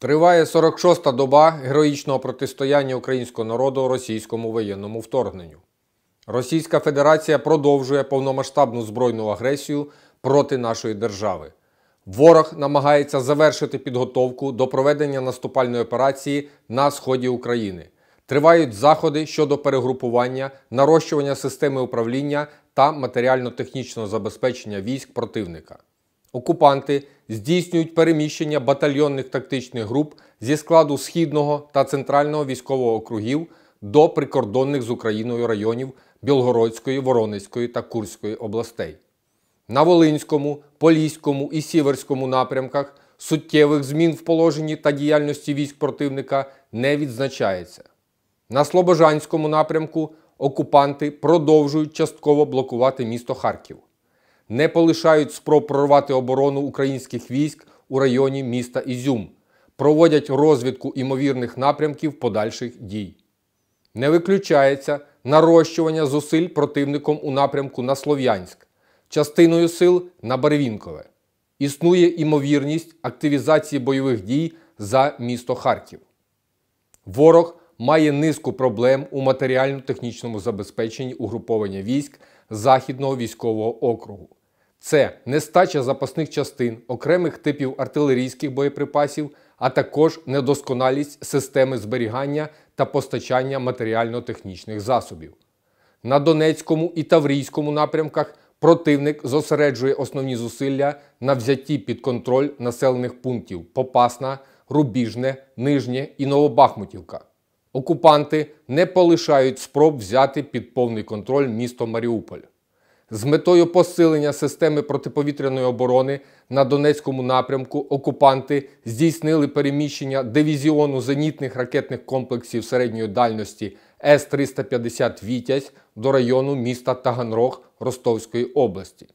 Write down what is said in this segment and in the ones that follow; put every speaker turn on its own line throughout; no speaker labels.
Триває 46-та доба героїчного протистояння українського народу російському воєнному вторгненню. Російська Федерація продовжує повномасштабну збройну агресію проти нашої держави. Ворог намагається завершити підготовку до проведення наступальної операції на сході України. Тривають заходи щодо перегрупування, нарощування системи управління та матеріально-технічного забезпечення військ противника. Окупанти здійснюють переміщення батальйонних тактичних груп зі складу Східного та Центрального військового округів до прикордонних з Україною районів Білгородської, Воронезької та Курської областей. На Волинському, Поліському і Сіверському напрямках суттєвих змін в положенні та діяльності військ противника не відзначається. На Слобожанському напрямку окупанти продовжують частково блокувати місто Харків не полишають спроб прорвати оборону українських військ у районі міста Ізюм, проводять розвідку імовірних напрямків подальших дій. Не виключається нарощування зусиль противником у напрямку на Слов'янськ, частиною сил на Барвінкове. Існує імовірність активізації бойових дій за місто Харків. Ворог має низку проблем у матеріально-технічному забезпеченні угруповання військ Західного військового округу. Це нестача запасних частин, окремих типів артилерійських боєприпасів, а також недосконалість системи зберігання та постачання матеріально-технічних засобів. На Донецькому і Таврійському напрямках противник зосереджує основні зусилля на взятті під контроль населених пунктів Попасна, Рубіжне, Нижнє і Новобахмутівка. Окупанти не полишають спроб взяти під повний контроль місто Маріуполь з метою посилення системи протиповітряної оборони на Донецькому напрямку окупанти здійснили переміщення дивізіону зенітних ракетних комплексів середньої дальності С-350 Вітязь до району міста Таганрог Ростовської області.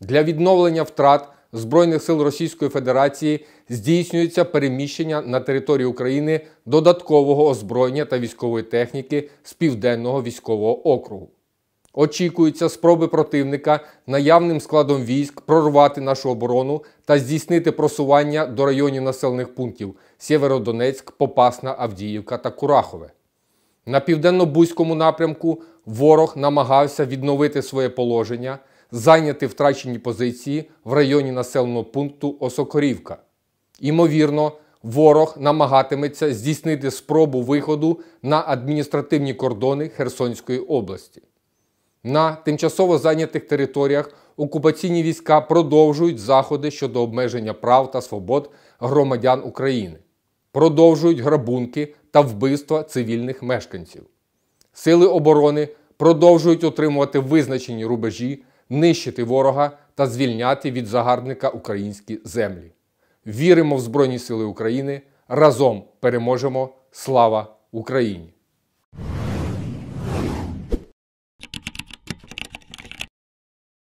Для відновлення втрат Збройних сил Російської Федерації здійснюється переміщення на території України додаткового озброєння та військової техніки з Південного військового округу. Очікуються спроби противника наявним складом військ прорвати нашу оборону та здійснити просування до районів населених пунктів Сєвєродонецьк, Попасна, Авдіївка та Курахове. На південно-бузькому напрямку ворог намагався відновити своє положення, зайняти втрачені позиції в районі населеного пункту Осокорівка. Імовірно, ворог намагатиметься здійснити спробу виходу на адміністративні кордони Херсонської області. На тимчасово зайнятих територіях окупаційні війська продовжують заходи щодо обмеження прав та свобод громадян України, продовжують грабунки та вбивства цивільних мешканців. Сили оборони продовжують отримувати визначені рубежі, нищити ворога та звільняти від загарбника українські землі. Віримо в Збройні Сили України. Разом переможемо! Слава Україні!